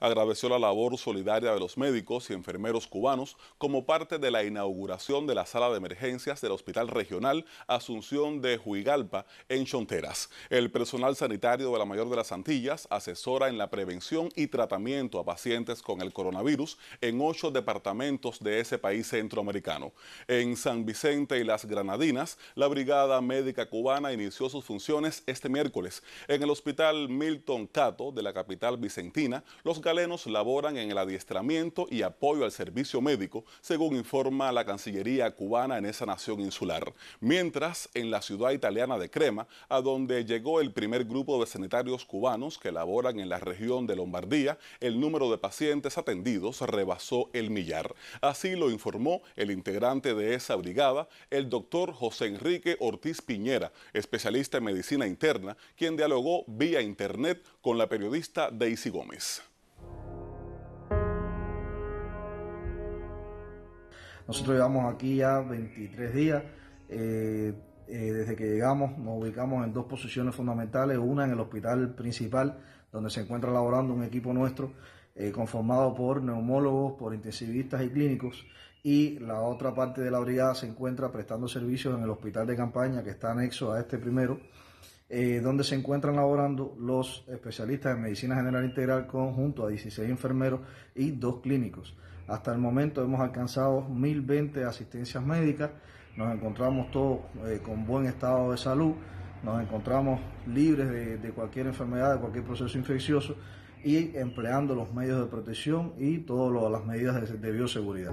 agradeció la labor solidaria de los médicos y enfermeros cubanos como parte de la inauguración de la sala de emergencias del Hospital Regional Asunción de Juigalpa en Chonteras. El personal sanitario de la Mayor de las Antillas asesora en la prevención y tratamiento a pacientes con el coronavirus en ocho departamentos de ese país centroamericano. En San Vicente y las Granadinas, la Brigada Médica Cubana inició sus funciones este miércoles. En el Hospital Milton Cato de la capital vicentina, los laboran en el adiestramiento y apoyo al servicio médico, según informa la Cancillería cubana en esa nación insular. Mientras, en la ciudad italiana de Crema, a donde llegó el primer grupo de sanitarios cubanos que laboran en la región de Lombardía, el número de pacientes atendidos rebasó el millar. Así lo informó el integrante de esa brigada, el doctor José Enrique Ortiz Piñera, especialista en medicina interna, quien dialogó vía internet con la periodista Daisy Gómez. Nosotros llevamos aquí ya 23 días. Eh, eh, desde que llegamos nos ubicamos en dos posiciones fundamentales, una en el hospital principal, donde se encuentra laborando un equipo nuestro eh, conformado por neumólogos, por intensivistas y clínicos, y la otra parte de la brigada se encuentra prestando servicios en el hospital de campaña que está anexo a este primero, eh, donde se encuentran laborando los especialistas en medicina general integral conjunto a 16 enfermeros y dos clínicos. Hasta el momento hemos alcanzado 1.020 asistencias médicas, nos encontramos todos eh, con buen estado de salud, nos encontramos libres de, cualquier enfermedad, de cualquier proceso infeccioso y empleando los medios de protección y todas las medidas de bioseguridad.